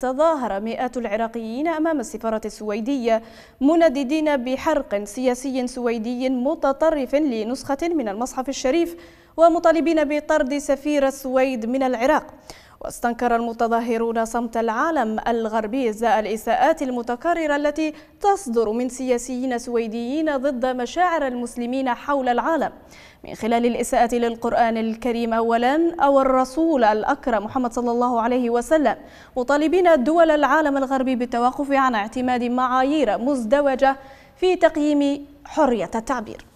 تظاهر مئات العراقيين أمام السفارة السويدية منددين بحرق سياسي سويدي متطرف لنسخة من المصحف الشريف ومطالبين بطرد سفير السويد من العراق واستنكر المتظاهرون صمت العالم الغربي إزاء الإساءات المتكررة التي تصدر من سياسيين سويديين ضد مشاعر المسلمين حول العالم من خلال الإساءة للقرآن الكريم أولا أو الرسول الأكرم محمد صلى الله عليه وسلم مطالبين دول العالم الغربي بالتوقف عن اعتماد معايير مزدوجة في تقييم حرية التعبير